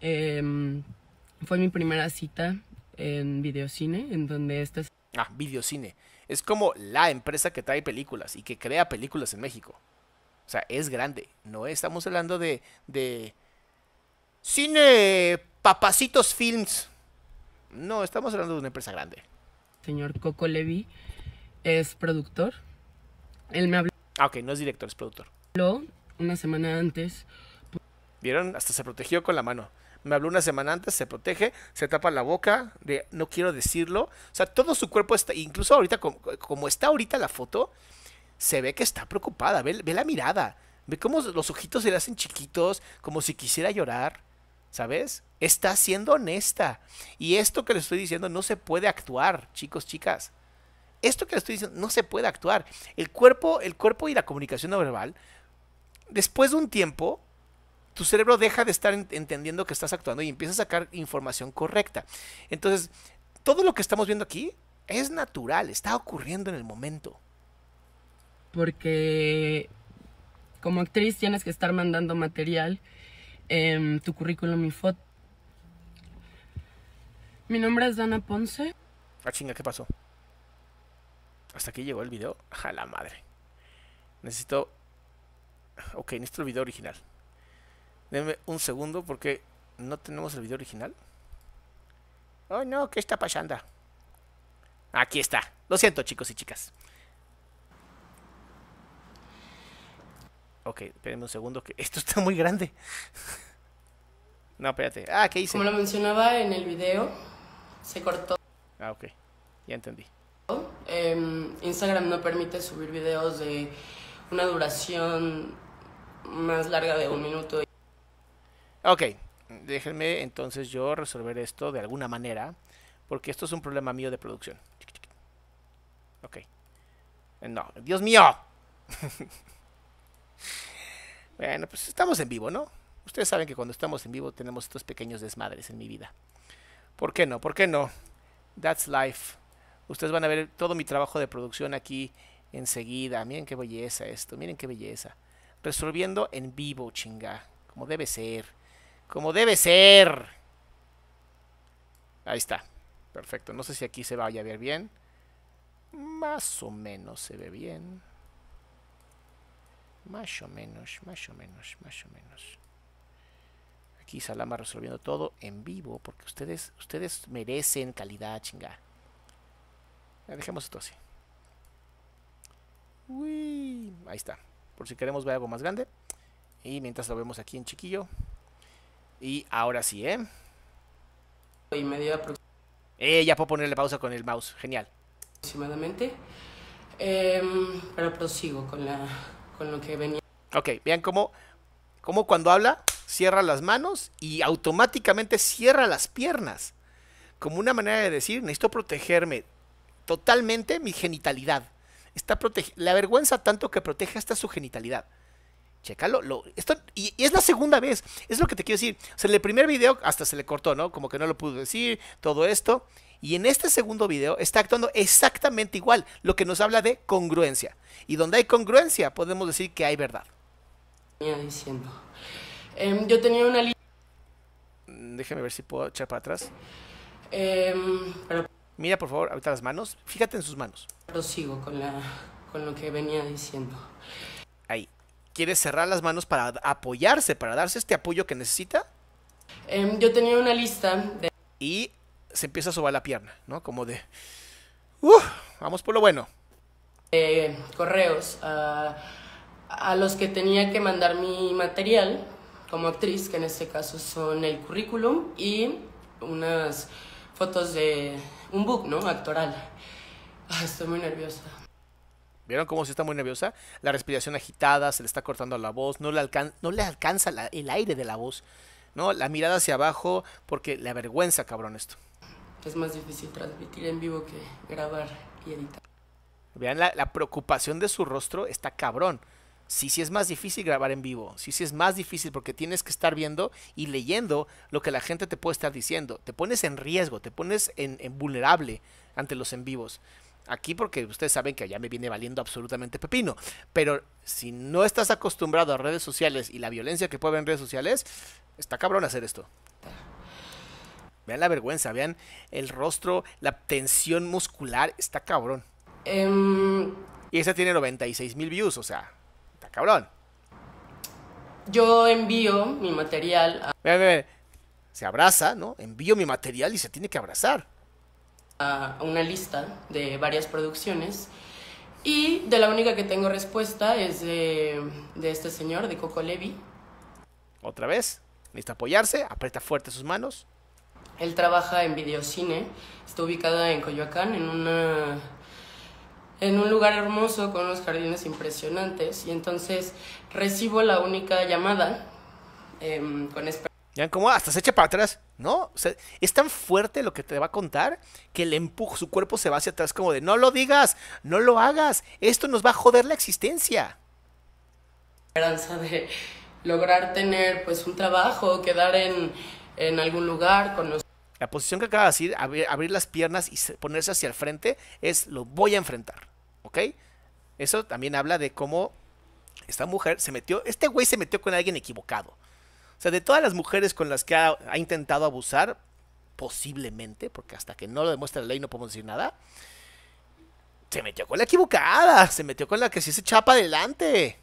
Eh, fue mi primera cita en videocine, en donde esta... Ah, videocine. Es como la empresa que trae películas y que crea películas en México. O sea, es grande. No estamos hablando de... de... Cine Papacitos Films. No, estamos hablando de una empresa grande. Señor Coco Levy es productor. Él me habló... Ah, ok, no es director, es productor. Habló una semana antes. ¿Vieron? Hasta se protegió con la mano me habló una semana antes, se protege, se tapa la boca, de no quiero decirlo. O sea, todo su cuerpo está, incluso ahorita, como, está ahorita la foto, se ve que está preocupada, ve, la mirada, ve cómo los ojitos se le hacen chiquitos, como si quisiera llorar, ¿sabes? Está siendo honesta. Y esto que le estoy diciendo no se puede actuar, chicos, chicas. Esto que le estoy diciendo no se puede actuar. El cuerpo, el cuerpo y la comunicación no verbal, después de un tiempo, tu cerebro deja de estar entendiendo que estás actuando y empieza a sacar información correcta. Entonces, todo lo que estamos viendo aquí es natural, está ocurriendo en el momento. Porque como actriz tienes que estar mandando material, en em, tu currículum y foto. Mi nombre es Dana Ponce. Ah, chinga, ¿qué pasó? Hasta aquí llegó el video. A la madre. Necesito. Ok, necesito el video original. Denme un segundo porque no tenemos el video original. Oh no, ¿qué está pasando? Aquí está. Lo siento, chicos y chicas. Ok, espérenme un segundo que esto está muy grande. no, espérate. Ah, ¿qué hice? Como lo mencionaba en el video, se cortó. Ah, ok. Ya entendí. Em, Instagram no permite subir videos de una duración más larga de un minuto. Ok, déjenme entonces yo resolver esto de alguna manera, porque esto es un problema mío de producción. Ok. Eh, no, Dios mío. bueno, pues estamos en vivo, ¿no? Ustedes saben que cuando estamos en vivo tenemos estos pequeños desmadres en mi vida. ¿Por qué no? ¿Por qué no? That's life. Ustedes van a ver todo mi trabajo de producción aquí enseguida. Miren qué belleza esto, miren qué belleza. Resolviendo en vivo, chinga, como debe ser. Como debe ser. Ahí está. Perfecto. No sé si aquí se vaya a ver bien. Más o menos se ve bien. Más o menos, más o menos, más o menos. Aquí Salama resolviendo todo en vivo. Porque ustedes, ustedes merecen calidad, chinga. Dejemos esto así. Uy, ahí está. Por si queremos ver algo más grande. Y mientras lo vemos aquí en chiquillo. Y ahora sí, ¿eh? media eh, ya puedo ponerle pausa con el mouse. Genial. Aproximadamente. Em, pero prosigo con, la, con lo que venía. Ok, vean cómo, cómo cuando habla cierra las manos y automáticamente cierra las piernas. Como una manera de decir, necesito protegerme totalmente mi genitalidad. Está protege la vergüenza tanto que protege hasta su genitalidad. Chécalo. Lo, esto, y, es la segunda vez. Es lo que te quiero decir. en el primer video hasta se le cortó, ¿no? Como que no lo pudo decir, todo esto. Y en este segundo video está actuando exactamente igual, lo que nos habla de congruencia. Y donde hay congruencia, podemos decir que hay verdad. Diciendo. Em, yo tenía una mm, Déjame ver si puedo echar para atrás. Em, Mira, por favor, ahorita las manos. Fíjate en sus manos. Prosigo con, la, con lo que venía diciendo quiere cerrar las manos para apoyarse, para darse este apoyo que necesita. Em, yo tenía una lista de... Y se empieza a sobar la pierna, ¿no? Como de... Uh, vamos por lo bueno. correos a, a los que tenía que mandar mi material como actriz, que en este caso son el currículum y unas fotos de un book, ¿no? Actoral. Ah, estoy muy nerviosa. ¿Vieron cómo se está muy nerviosa? La respiración agitada, se le está cortando la voz, no le, alcan no le alcanza el aire de la voz, ¿no? La mirada hacia abajo, porque le avergüenza, cabrón, esto. Es más difícil transmitir en vivo que grabar y editar. Vean, la, preocupación de su rostro está cabrón. Sí, sí es más difícil grabar en vivo, sí, sí es más difícil porque tienes que estar viendo y leyendo lo que la gente te puede estar diciendo. Te pones en riesgo, te pones en, en vulnerable ante los en vivos. Aquí porque ustedes saben que allá me viene valiendo absolutamente pepino. Pero si no estás acostumbrado a redes sociales y la violencia que puede haber en redes sociales, está cabrón hacer esto. Vean la vergüenza, vean el rostro, la tensión muscular, está cabrón. Em. y esa tiene 96 mil views, o sea, está cabrón. Yo envío mi material a... vean, se abraza, ¿no? Envío mi material y se tiene que abrazar a una lista de varias producciones y de la única que tengo respuesta es de, este señor, de Coco Levi. Otra vez, lista apoyarse, aprieta fuerte sus manos. Él trabaja en videocine, está ubicada en Coyoacán, en una en un lugar hermoso con unos jardines impresionantes y entonces recibo la única llamada em, con esperanza. Ya como hasta ah, se echa para atrás, ¿no? O sea, es tan fuerte lo que te va a contar que el empujo, su cuerpo se va hacia atrás como de, no lo digas, no lo hagas, esto nos va a joder la existencia. Esperanza de lograr tener pues un trabajo, quedar en, algún lugar, los... La posición que acaba de decir, abrir, las piernas y ponerse hacia el frente, es lo voy a enfrentar, ¿ok? Eso también habla de cómo esta mujer se metió, este güey se metió con alguien equivocado. O sea, de todas las mujeres con las que ha, intentado abusar, posiblemente, porque hasta que no lo demuestra la ley no podemos decir nada, se metió con la equivocada, se metió con la que sí se chapa adelante.